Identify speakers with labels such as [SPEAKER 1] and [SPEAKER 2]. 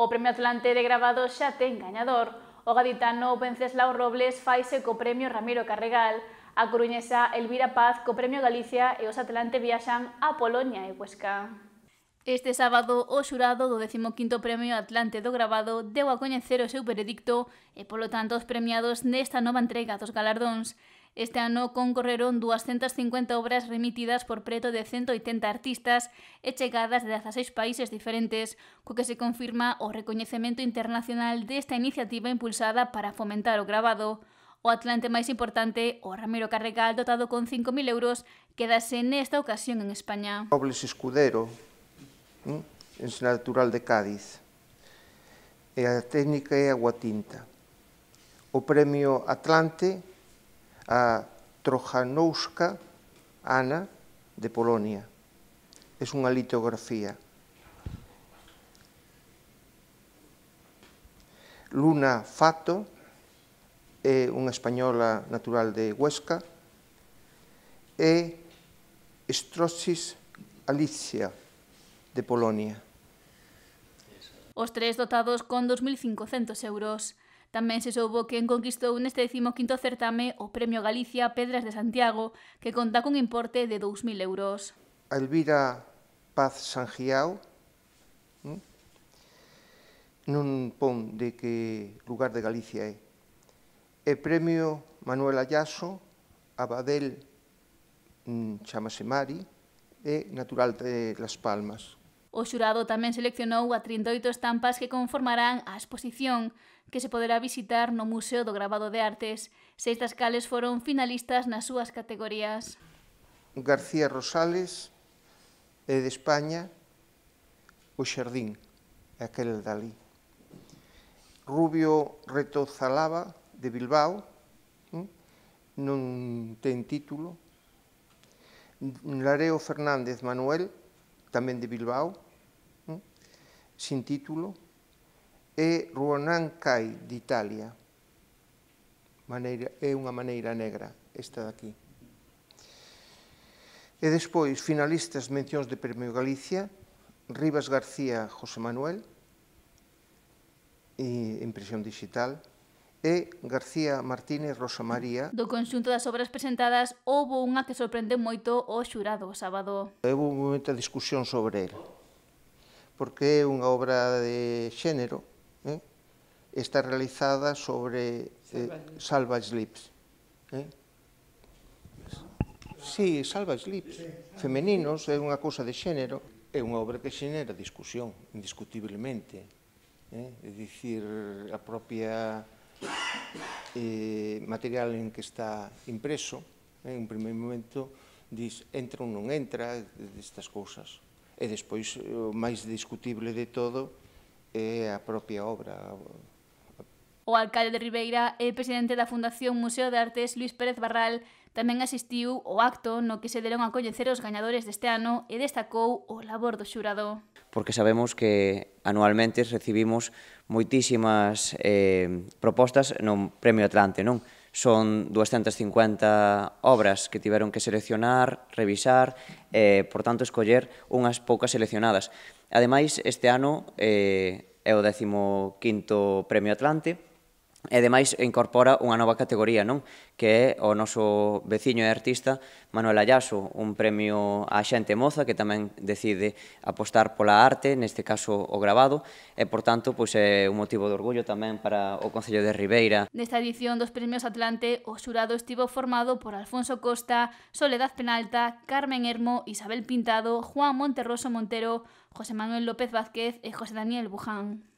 [SPEAKER 1] O Premio Atlante de Grabado xa ten gañador. O gaditano Venceslao Robles faise co Premio Ramiro Carregal, a coruñesa Elvira Paz co Premio Galicia e os Atlante viaxan a Polonia e Huesca. Este sábado, o xurado do 15º Premio Atlante do Grabado deu a coñecer o seu veredicto e, polo tanto, os premiados nesta nova entrega dos galardóns. Este ano concorreron 250 obras remitidas por preto de 180 artistas e chegadas de 16 países diferentes, co que se confirma o recoñecemento internacional desta iniciativa impulsada para fomentar o grabado. O atlante máis importante, o Ramiro Carregal, dotado con 5.000 euros, quedase nesta ocasión en España.
[SPEAKER 2] Robles Escudero, en natural de Cádiz, e a técnica é a guatinta. O premio Atlante a Trojanowska Ana de Polonia. É unha litografía. Luna Fato é unha española natural de Huesca e Estrosis Alicia de Polonia.
[SPEAKER 1] Os tres dotados con 2.500 euros. Tamén se soubo quen conquistou neste 15º certame o Premio Galicia Pedras de Santiago, que conta cun importe de 2.000 euros.
[SPEAKER 2] Elvira Paz Sanjiao, nun pon de que lugar de Galicia é. E premio Manuel Ayaso, Abadel mm, chamase Mari, e natural de Las Palmas.
[SPEAKER 1] O xurado tamén seleccionou a 38 estampas que conformarán a exposición que se poderá visitar no Museo do Grabado de Artes, seis das cales foron finalistas nas súas categorías.
[SPEAKER 2] García Rosales é de España o Xardín, aquel dalí. Rubio Reto Zalaba, de Bilbao, hm, non ten título. Lareo Fernández Manuel, tamén de Bilbao, sin título, e Ruanán Cai, de Italia. Maneira, é unha maneira negra, esta daqui. E despois, finalistas mencións de Premio Galicia, Rivas García, José Manuel, e impresión digital, e García Martínez Rosa María.
[SPEAKER 1] Do conxunto das obras presentadas, houve unha que sorprende moito o xurado o sábado.
[SPEAKER 2] Houve de discusión sobre el, porque é unha obra de xénero, eh? está realizada sobre eh, Salvage Lips. Eh? Sí, Salvage Lips, femeninos, é unha cousa de xénero, é unha obra que xenera discusión, indiscutiblemente. Eh? É dicir, a propia eh, material en que está impreso, eh, en un primeiro momento dis entra ou non entra eh, destas cousas. E despois eh, o máis discutible de todo é a propia obra.
[SPEAKER 1] O alcalde de Ribeira e presidente da Fundación Museo de Artes Luis Pérez Barral tamén asistiu ao acto no que se deron a coñecer os gañadores deste ano e destacou o labor do xurado.
[SPEAKER 3] Porque sabemos que anualmente recibimos moitísimas eh, propostas no Premio Atlante, non? Son 250 obras que tiveron que seleccionar, revisar, eh, por tanto, escoller unhas poucas seleccionadas. Ademais, este ano eh, é o 15º Premio Atlante, E, ademais, incorpora unha nova categoría, non? Que é o noso veciño e artista Manuel Ayaso, un premio á xente moza que tamén decide apostar pola arte, neste caso o grabado, e, por tanto, pois, é un motivo de orgullo tamén para o Concello de Ribeira.
[SPEAKER 1] Nesta edición dos Premios Atlante, o xurado estivo formado por Alfonso Costa, Soledad Penalta, Carmen Hermo, Isabel Pintado, Juan Monterroso Montero, José Manuel López Vázquez e José Daniel Buján.